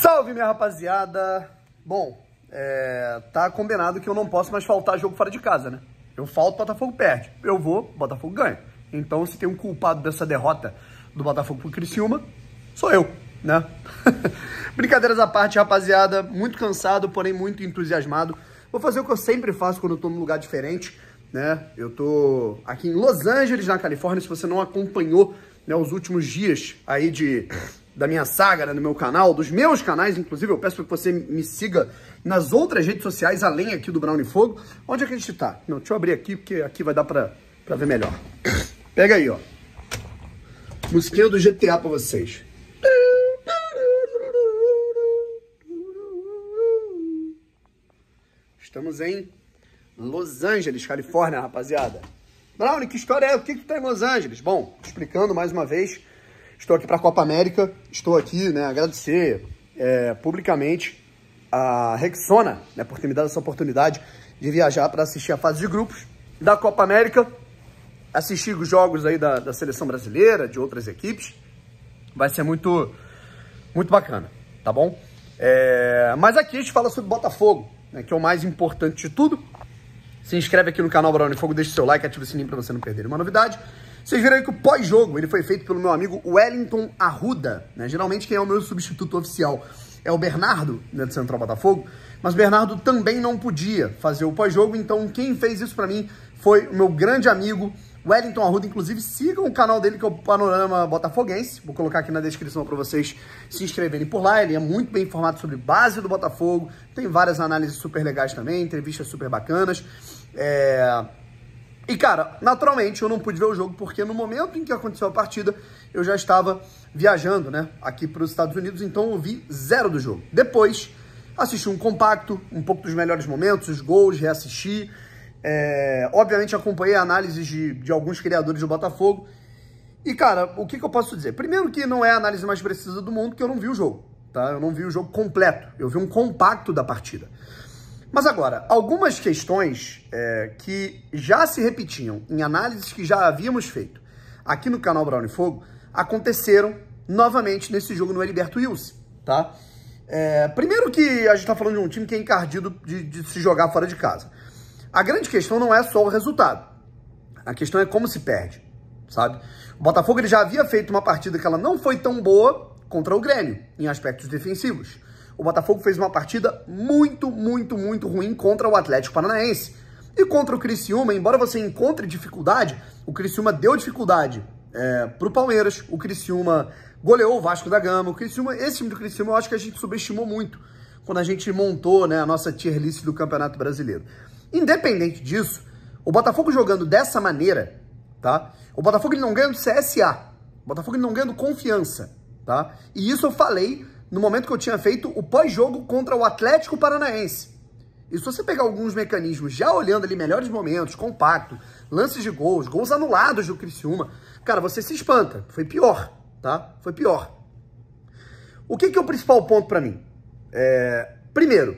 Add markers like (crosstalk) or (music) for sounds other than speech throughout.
Salve, minha rapaziada! Bom, é, tá combinado que eu não posso mais faltar jogo fora de casa, né? Eu falto, Botafogo perde. Eu vou, Botafogo ganha. Então, se tem um culpado dessa derrota do Botafogo pro Criciúma, sou eu, né? (laughs) Brincadeiras à parte, rapaziada. Muito cansado, porém muito entusiasmado. Vou fazer o que eu sempre faço quando eu tô num lugar diferente, né? Eu tô aqui em Los Angeles, na Califórnia. Se você não acompanhou né, os últimos dias aí de da minha saga, né, do meu canal, dos meus canais, inclusive, eu peço que você me siga nas outras redes sociais, além aqui do Brown e Fogo. Onde é que a gente tá? Não, deixa eu abrir aqui, porque aqui vai dar pra, pra ver melhor. Pega aí, ó. Musiquinha do GTA pra vocês. Estamos em Los Angeles, Califórnia, rapaziada. Brown, que história é? O que, que tá em Los Angeles? Bom, explicando mais uma vez... Estou aqui para a Copa América, estou aqui, né, agradecer é, publicamente a Rexona, né, por ter me dado essa oportunidade de viajar para assistir a fase de grupos da Copa América, assistir os jogos aí da, da seleção brasileira, de outras equipes. Vai ser muito, muito bacana, tá bom? É, mas aqui a gente fala sobre Botafogo, né, que é o mais importante de tudo. Se inscreve aqui no canal Barão de Fogo, deixa o seu like, ativa o sininho para você não perder uma novidade. Vocês viram aí que o pós-jogo ele foi feito pelo meu amigo Wellington Arruda. Né? Geralmente quem é o meu substituto oficial é o Bernardo, né, do Central Botafogo. Mas Bernardo também não podia fazer o pós-jogo, então quem fez isso para mim foi o meu grande amigo Wellington Arruda. Inclusive, sigam o canal dele, que é o Panorama Botafoguense. Vou colocar aqui na descrição para vocês se inscreverem por lá. Ele é muito bem informado sobre base do Botafogo. Tem várias análises super legais também, entrevistas super bacanas. É... E, cara, naturalmente eu não pude ver o jogo, porque no momento em que aconteceu a partida, eu já estava viajando, né, aqui para os Estados Unidos, então eu vi zero do jogo. Depois, assisti um compacto, um pouco dos melhores momentos, os gols, reassisti. É, obviamente, acompanhei análises de, de alguns criadores do Botafogo. E, cara, o que, que eu posso dizer? Primeiro que não é a análise mais precisa do mundo, que eu não vi o jogo, tá? Eu não vi o jogo completo. Eu vi um compacto da partida. Mas agora, algumas questões é, que já se repetiam em análises que já havíamos feito aqui no canal Brown e Fogo aconteceram novamente nesse jogo no Heriberto Wilson, tá? É, primeiro que a gente está falando de um time que é encardido de, de se jogar fora de casa. A grande questão não é só o resultado. A questão é como se perde, sabe? O Botafogo ele já havia feito uma partida que ela não foi tão boa contra o Grêmio, em aspectos defensivos o Botafogo fez uma partida muito, muito, muito ruim contra o Atlético Paranaense. E contra o Criciúma, embora você encontre dificuldade, o Criciúma deu dificuldade é, para o Palmeiras, o Criciúma goleou o Vasco da Gama, o Criciúma, esse time do Criciúma eu acho que a gente subestimou muito quando a gente montou né, a nossa tier list do Campeonato Brasileiro. Independente disso, o Botafogo jogando dessa maneira, tá? O Botafogo ele não ganha do CSA, o Botafogo ele não ganha do confiança, tá? E isso eu falei no momento que eu tinha feito o pós-jogo contra o Atlético Paranaense. E se você pegar alguns mecanismos, já olhando ali melhores momentos, compacto, lances de gols, gols anulados do Criciúma, cara, você se espanta. Foi pior, tá? Foi pior. O que, que é o principal ponto para mim? É, primeiro,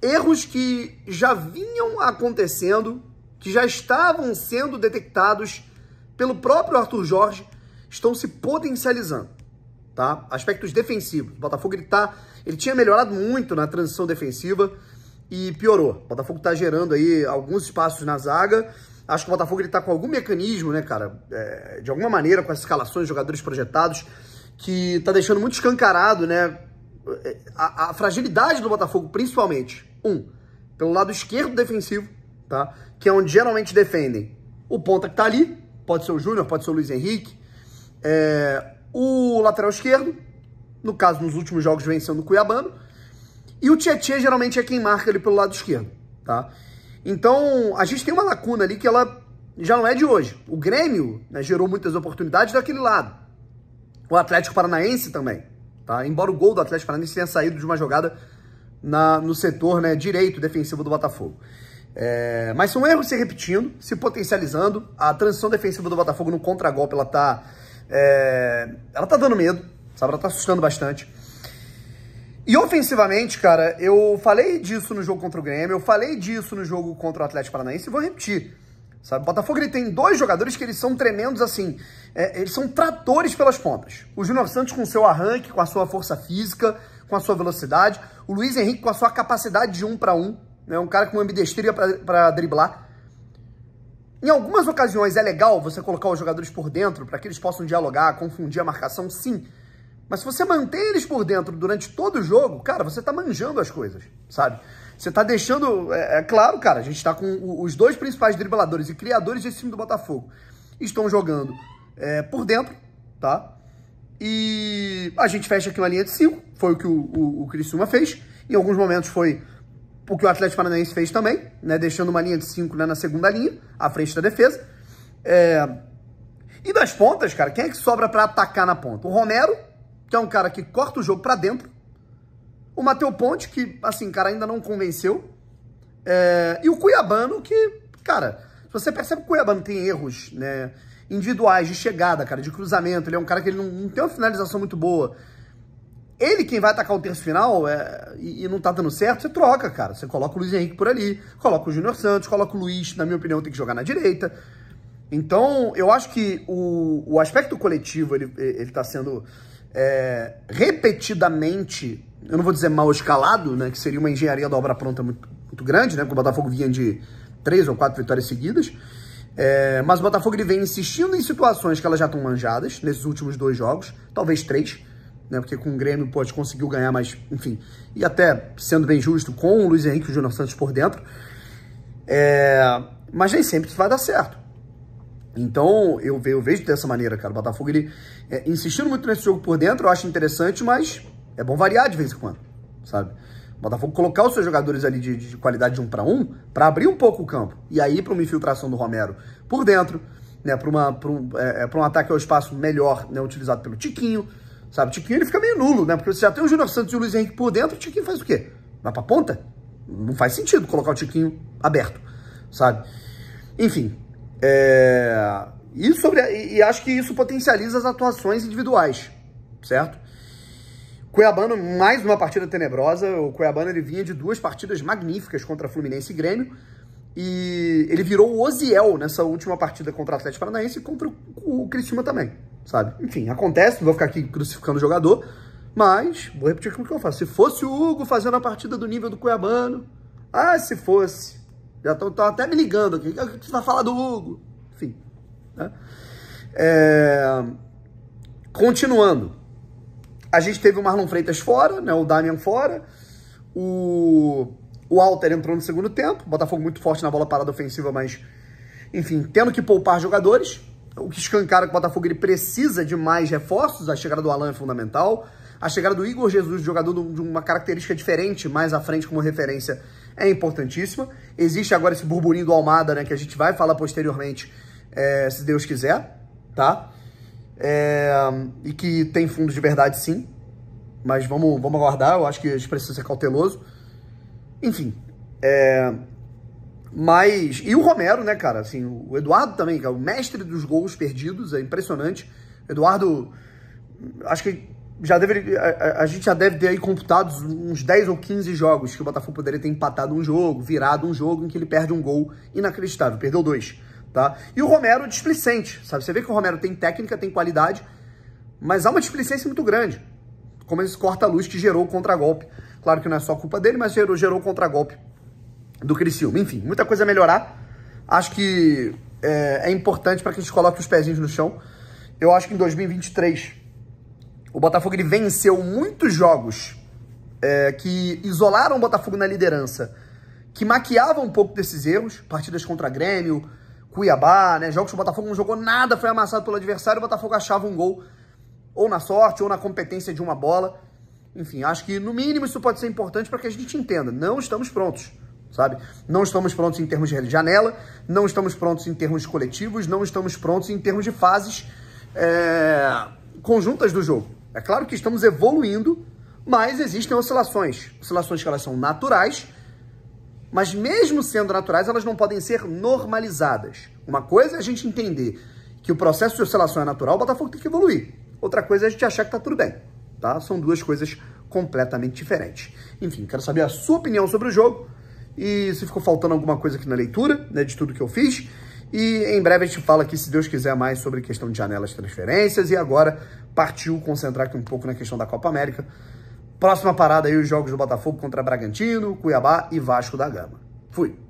erros que já vinham acontecendo, que já estavam sendo detectados pelo próprio Arthur Jorge, estão se potencializando tá? Aspectos defensivos. O Botafogo ele tá, ele tinha melhorado muito na transição defensiva e piorou. O Botafogo tá gerando aí alguns espaços na zaga. Acho que o Botafogo ele tá com algum mecanismo, né, cara? É, de alguma maneira com as escalações, jogadores projetados, que tá deixando muito escancarado, né? É, a, a fragilidade do Botafogo, principalmente. Um, pelo lado esquerdo defensivo, tá? Que é onde geralmente defendem o ponta que tá ali, pode ser o Júnior, pode ser o Luiz Henrique, é, o lateral esquerdo, no caso, nos últimos jogos vencendo o Cuiabano, e o Tietchan geralmente é quem marca ele pelo lado esquerdo, tá? Então, a gente tem uma lacuna ali que ela já não é de hoje. O Grêmio né, gerou muitas oportunidades daquele lado. O Atlético Paranaense também, tá? Embora o gol do Atlético Paranaense tenha saído de uma jogada na, no setor né, direito defensivo do Botafogo. É, mas são erros se repetindo, se potencializando. A transição defensiva do Botafogo no contragolpe, ela tá é... Ela tá dando medo, sabe? Ela tá assustando bastante. E ofensivamente, cara, eu falei disso no jogo contra o Grêmio, eu falei disso no jogo contra o Atlético Paranaense e vou repetir. Sabe, o Botafogo ele tem dois jogadores que eles são tremendos assim, é, eles são tratores pelas pontas. O Júnior Santos com seu arranque, com a sua força física, com a sua velocidade, o Luiz Henrique com a sua capacidade de um para um, né, um cara com ambidestria para driblar. Em algumas ocasiões é legal você colocar os jogadores por dentro para que eles possam dialogar, confundir a marcação, sim. Mas se você manter eles por dentro durante todo o jogo, cara, você tá manjando as coisas, sabe? Você tá deixando. É, é claro, cara, a gente tá com os dois principais dribladores e criadores desse time do Botafogo. Estão jogando é, por dentro, tá? E a gente fecha aqui uma linha de cinco, foi o que o, o, o Criciúma fez. Em alguns momentos foi o que o Atlético Paranaense fez também, né, deixando uma linha de 5 né, na segunda linha, à frente da defesa. É... E das pontas, cara, quem é que sobra para atacar na ponta? O Romero, que é um cara que corta o jogo para dentro. O Matheus Ponte, que, assim, cara, ainda não convenceu. É... E o Cuiabano, que, cara, você percebe que o Cuiabano tem erros né, individuais de chegada, cara, de cruzamento. Ele é um cara que ele não, não tem uma finalização muito boa ele quem vai atacar o terço final é, e, e, não tá dando certo, você troca, cara. Você coloca o Luiz Henrique por ali, coloca o Júnior Santos, coloca o Luiz, na minha opinião, tem que jogar na direita. Então, eu acho que o, o aspecto coletivo, ele, ele tá sendo é, repetidamente, eu não vou dizer mal escalado, né, que seria uma engenharia da obra pronta muito, muito grande, né, porque o Botafogo vinha de três ou quatro vitórias seguidas, é, mas o Botafogo ele vem insistindo em situações que elas já estão manjadas nesses últimos dois jogos, talvez três, né? Porque com o Grêmio, pode conseguiu ganhar, mas, enfim. E até, sendo bem justo, com o Luiz Henrique e o Júnior Santos por dentro. É... Mas nem sempre isso vai dar certo. Então, eu, eu vejo dessa maneira, cara. O Botafogo, ele é, insistindo muito nesse jogo por dentro, eu acho interessante, mas é bom variar de vez em quando, sabe? O Botafogo colocar os seus jogadores ali de, de qualidade de um para um, para abrir um pouco o campo. E aí, para uma infiltração do Romero por dentro, né, para um, é, é um ataque ao espaço melhor, né, utilizado pelo Tiquinho, Sabe, o Tiquinho ele fica meio nulo, né? Porque você já tem o Júnior Santos e o Luiz Henrique por dentro, o Tiquinho faz o quê? Vai pra ponta? Não faz sentido colocar o Tiquinho aberto, sabe? Enfim, é... E, sobre, e, acho que isso potencializa as atuações individuais, certo? Cuiabano, mais uma partida tenebrosa. O Cuiabano ele vinha de duas partidas magníficas contra Fluminense e Grêmio. E ele virou o Oziel nessa última partida contra o Atlético Paranaense e contra o Criciúma também sabe? Enfim, acontece, não vou ficar aqui crucificando o jogador, mas vou repetir aquilo que eu faço. Se fosse o Hugo fazendo a partida do nível do Cuiabano, ah, se fosse. Já estão até me ligando aqui. O que você vai falar do Hugo? Enfim. Né? É... Continuando. A gente teve o Marlon Freitas fora, né? o Damian fora. O, o Alter entrou no segundo tempo. Botafogo muito forte na bola parada ofensiva, mas... Enfim, tendo que poupar jogadores o que escancara que o Botafogo ele precisa de mais reforços, a chegada do Alan é fundamental, a chegada do Igor Jesus, jogador de uma característica diferente mais à frente como referência, é importantíssima. Existe agora esse burburinho do Almada, né, que a gente vai falar posteriormente, é, se Deus quiser, tá? É, e que tem fundo de verdade, sim. Mas vamos, vamos aguardar, eu acho que a gente precisa ser cauteloso. Enfim, é, mas. E o Romero, né, cara? Assim, o Eduardo também, é o mestre dos gols perdidos, é impressionante. Eduardo, acho que já deve, a, a, gente já deve ter aí computados uns 10 ou 15 jogos que o Botafogo poderia ter empatado um jogo, virado um jogo em que ele perde um gol inacreditável, perdeu dois, tá? E o Romero displicente, sabe? Você vê que o Romero tem técnica, tem qualidade, mas há uma displicência muito grande. Como esse corta-luz que gerou o contragolpe. Claro que não é só culpa dele, mas gerou, gerou o contragolpe do Criciúma. Enfim, muita coisa a melhorar. Acho que é, é importante para que a gente coloque os pezinhos no chão. Eu acho que em 2023 o Botafogo ele venceu muitos jogos é, que isolaram o Botafogo na liderança, que maquiavam um pouco desses erros, partidas contra Grêmio, Cuiabá, né, jogos que o Botafogo não jogou nada, foi amassado pelo adversário, o Botafogo achava um gol ou na sorte ou na competência de uma bola. Enfim, acho que no mínimo isso pode ser importante para que a gente entenda, não estamos prontos sabe? Não estamos prontos em termos de janela, não estamos prontos em termos coletivos, não estamos prontos em termos de fases é, conjuntas do jogo. É claro que estamos evoluindo, mas existem oscilações. Oscilações que elas são naturais, mas mesmo sendo naturais, elas não podem ser normalizadas. Uma coisa é a gente entender que o processo de oscilação é natural, o Botafogo tem que evoluir. Outra coisa é a gente achar que está tudo bem, tá? São duas coisas completamente diferentes. Enfim, quero saber a sua opinião sobre o jogo e se ficou faltando alguma coisa aqui na leitura, né, de tudo que eu fiz. E em breve a gente fala aqui, se Deus quiser, mais sobre questão de janelas de transferências. E agora partiu concentrar aqui um pouco na questão da Copa América. Próxima parada aí, os jogos do Botafogo contra Bragantino, Cuiabá e Vasco da Gama. Fui!